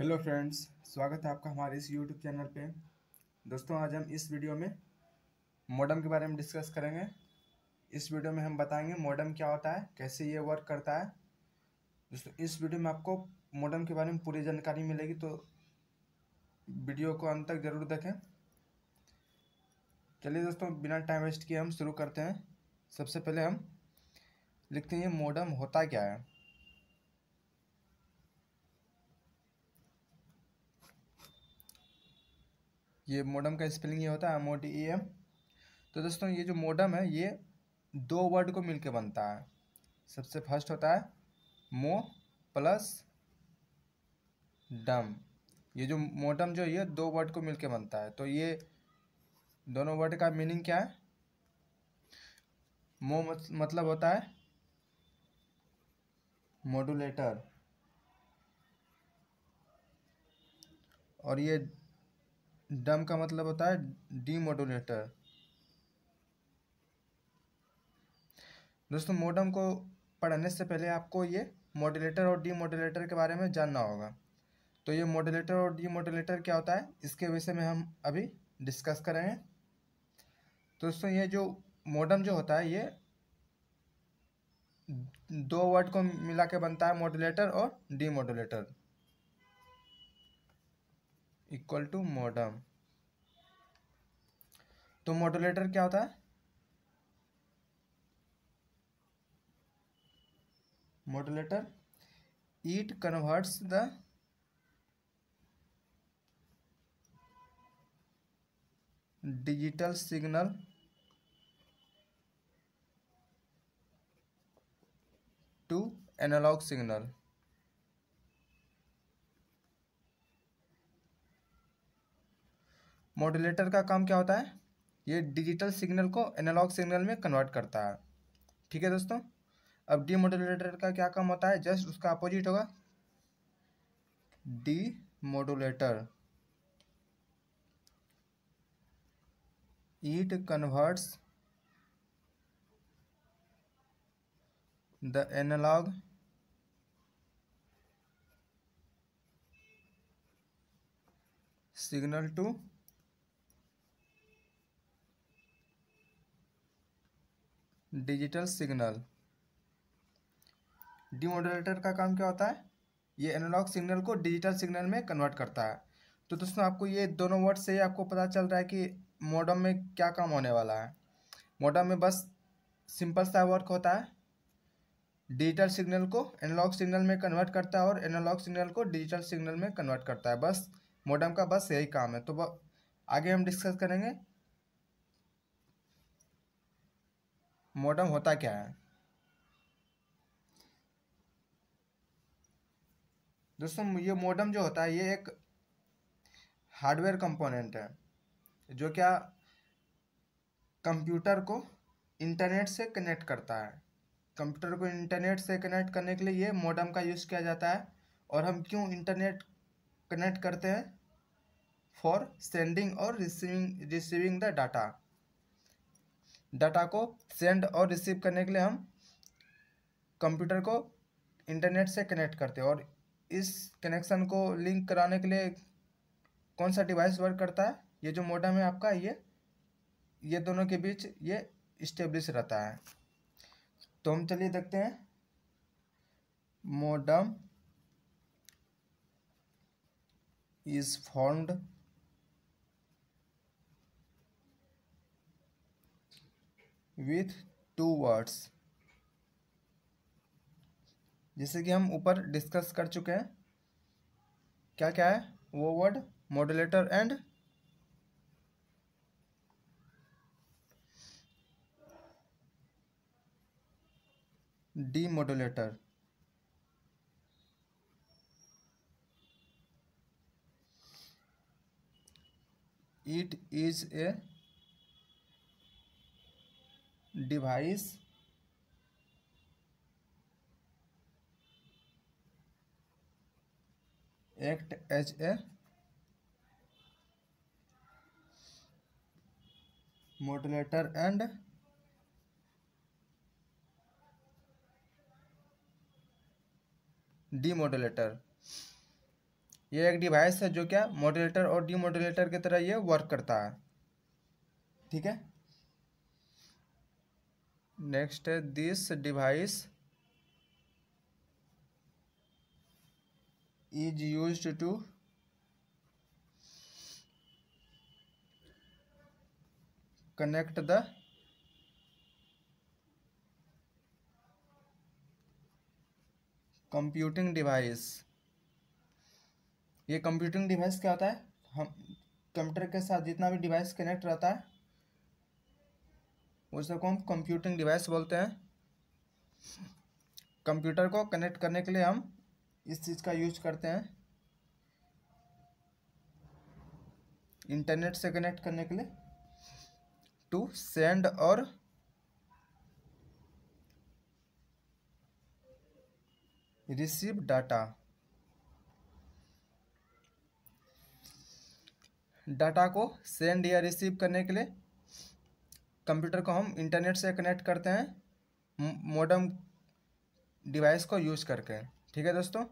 hello friends स्वागत है आपका हमारे इस यूट्यूब चैनल पे दोस्तों आज हम इस वीडियो में मॉडम के बारे में डिस्कस करेंगे इस वीडियो में हम बताएंगे मॉडम क्या होता है कैसे ये वर्क करता है दोस्तों इस वीडियो में आपको मॉडम के बारे में पूरी जानकारी मिलेगी तो वीडियो को अंत तक ज़रूर देखें चलिए दोस्तों बिना टाइम वेस्ट किए हम शुरू करते हैं सबसे पहले हम लिखते हैं मॉडम होता क्या है ये मोडम का स्पेलिंग ये होता है M O D E M तो दोस्तों ये जो मोडम है ये दो वर्ड को मिलकर बनता है सबसे फर्स्ट होता है मो प्लस डम ये जो मोडम जो ये दो वर्ड को मिलके बनता है तो ये दोनों वर्ड का मीनिंग क्या है मो मतलब होता है मॉडुलेटर और ये डम का मतलब होता है डीमोडोलेटर दोस्तों मोडम को पढ़ने से पहले आपको ये मॉडुलेटर और डीमोडुलेटर के बारे में जानना होगा तो ये मॉडुलेटर और डीमोडुलेटर क्या होता है इसके विषय में हम अभी डिस्कस करेंगे दोस्तों ये जो मोडम जो होता है ये दो वर्ड को मिला के बनता है मॉडुलेटर और डीमोडुलेटर इक्वल टू मोडम तो मोडुलेटर क्या होता है modulator it converts the digital signal to analog signal modulator का काम क्या होता है ये डिजिटल सिग्नल को एनालॉग सिग्नल में कन्वर्ट करता है ठीक है दोस्तों अब डी मॉड्यूलेटर का क्या काम होता है जस्ट उसका अपोजिट होगा demodulator it converts the analog signal to digital signal demodulator का काम क्या होता है ये एनालॉग सिग्नल को डिजिटल सिग्नल में कन्वर्ट करता है तो दोस्तों आपको ये दोनों वर्ड से आपको पता चल रहा है कि मॉडम में क्या काम होने वाला है मॉडम में बस सिंपल सा वर्क होता है डिजिटल सिग्नल को एनालॉग सिग्नल में कन्वर्ट करता है और एनालॉग सिग्नल को डिजिटल सिग्नल में कन्वर्ट करता है बस मॉडम का बस यही काम है तो आगे हम डिस्कस करेंगे मोडम होता क्या है दोस्तों ये मोडम जो होता है ये एक हार्डवेयर कंपोनेंट है जो क्या कंप्यूटर को इंटरनेट से कनेक्ट करता है कंप्यूटर को इंटरनेट से कनेक्ट करने के लिए ये मोडम का यूज़ किया जाता है और हम क्यों इंटरनेट कनेक्ट करते हैं फॉर सेंडिंग और receiving receiving the data data को सेंड और रिसीव करने के लिए हम कंप्यूटर को इंटरनेट से कनेक्ट करते हैं और इस कनेक्शन को लिंक कराने के लिए कौन सा डिवाइस वर्क करता है ये जो मोडम है आपका ये ये दोनों के बीच ये इस्टेब्लिश रहता है तो हम चलिए देखते हैं modem is formed with two words जैसे कि हम ऊपर डिस्कस कर चुके हैं क्या क्या है वो word modulator and demodulator it is a device act H A and D demodulator ये एक डिवाइस है जो क्या मोडुलेटर और डी डीमोडुलेटर की तरह ये वर्क करता है ठीक है नेक्स्ट है this device is use to connect the computing device ये कंप्यूटिंग डिवाइस क्या होता है हम कंप्यूटर के साथ जितना भी डिवाइस कनेक्ट रहता है उस सबको हम कंप्यूटिंग डिवाइस बोलते हैं कंप्यूटर को कनेक्ट करने के लिए हम इस चीज़ का यूज करते हैं इंटरनेट से कनेक्ट करने के लिए टू सेंड और रिसीव डाटा डाटा को सेंड या रिसीव करने के लिए कंप्यूटर को हम इंटरनेट से कनेक्ट करते हैं मॉडर्म डिवाइस को यूज़ करके ठीक है दोस्तों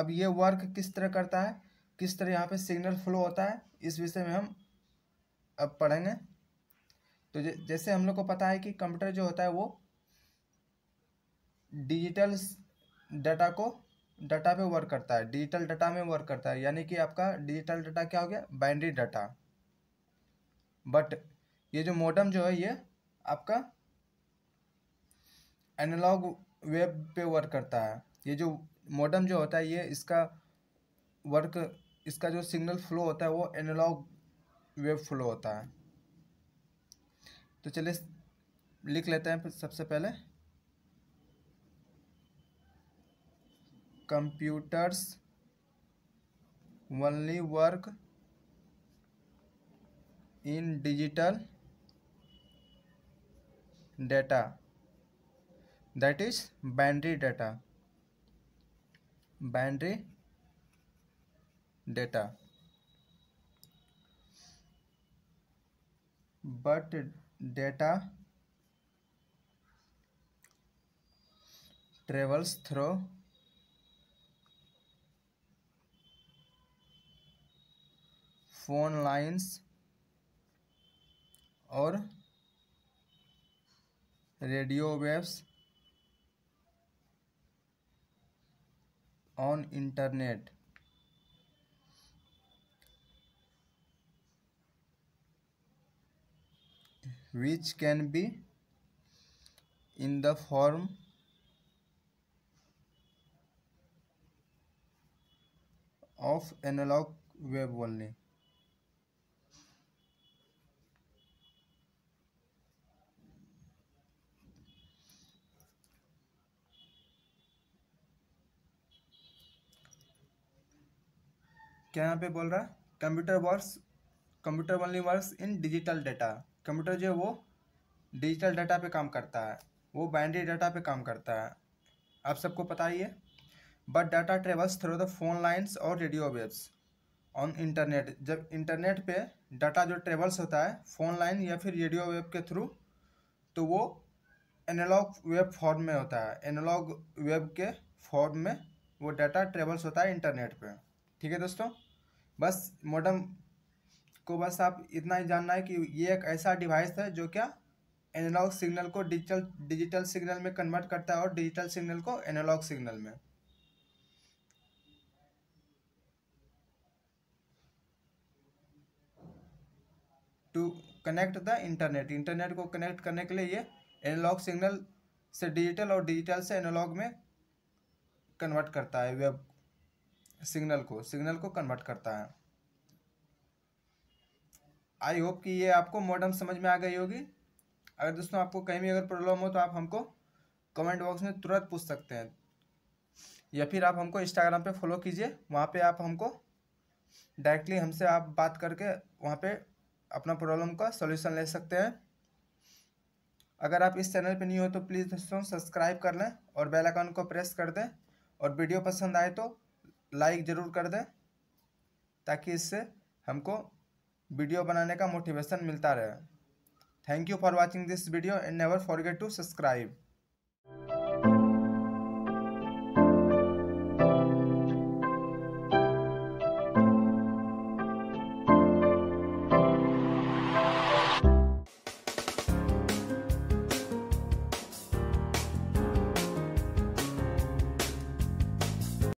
अब ये वर्क किस तरह करता है किस तरह यहाँ पे सिग्नल फ्लो होता है इस विषय में हम अब पढ़ेंगे तो जैसे हम लोग को पता है कि कंप्यूटर जो होता है वो डिजिटल डाटा को डाटा पे वर्क करता है डिजिटल डाटा में वर्क करता है यानी कि आपका डिजिटल डाटा क्या हो गया बाइनरी डाटा बट ये जो मॉडम जो है ये आपका एनालॉग वेब पे वर्क करता है ये जो मॉडम जो होता है ये इसका वर्क इसका जो सिग्नल फ्लो होता है वो एनालॉग वेब फ्लो होता है तो चलिए लिख लेते हैं सबसे पहले computers only work in digital data that is binary data binary data but data travels through phone lines और radio waves on internet which can be in the form of analog wave वॉलिंग क्या यहाँ पे बोल रहा है computer works computer only works in digital data computer जो है वो डिजिटल डाटा पे काम करता है वो बाइनरी डाटा पे काम करता है आप सबको पता ही है but data travels through the phone lines और रेडियो वेव्स ऑन इंटरनेट जब इंटरनेट पे डाटा जो ट्रेवल्स होता है फ़ोन लाइन या फिर रेडियो वेव के थ्रू तो वो एनालॉग वेब फॉर्म में होता है एनालॉग वेब के फॉर्म में वो डाटा ट्रेवल्स होता है इंटरनेट पे ठीक है दोस्तों बस मोडम को बस आप इतना ही जानना है कि ये एक ऐसा डिवाइस है जो क्या एनालॉग सिग्नल को डिजिटल डिजिटल सिग्नल में कन्वर्ट करता है और डिजिटल सिग्नल को एनालॉग सिग्नल में to connect the internet internet को कनेक्ट करने के लिए ये एनालॉग सिग्नल से डिजिटल और डिजिटल से एनालॉग में कन्वर्ट करता है वेब सिग्नल को सिग्नल को कन्वर्ट करता है आई होप कि ये आपको मॉडर्न समझ में आ गई होगी अगर दोस्तों आपको कहीं भी अगर प्रॉब्लम हो तो आप हमको कमेंट बॉक्स में तुरंत पूछ सकते हैं या फिर आप हमको इंस्टाग्राम पे फॉलो कीजिए वहाँ पे आप हमको डायरेक्टली हमसे आप बात करके वहाँ पे अपना प्रॉब्लम का सॉल्यूशन ले सकते हैं अगर आप इस चैनल पे नहीं हो तो प्लीज़ दोस्तों सब्सक्राइब कर लें और बेल आइकन को प्रेस कर दें और वीडियो पसंद आए तो लाइक ज़रूर कर दें ताकि इससे हमको वीडियो बनाने का मोटिवेशन मिलता रहे thank you for watching this video and never forget to subscribe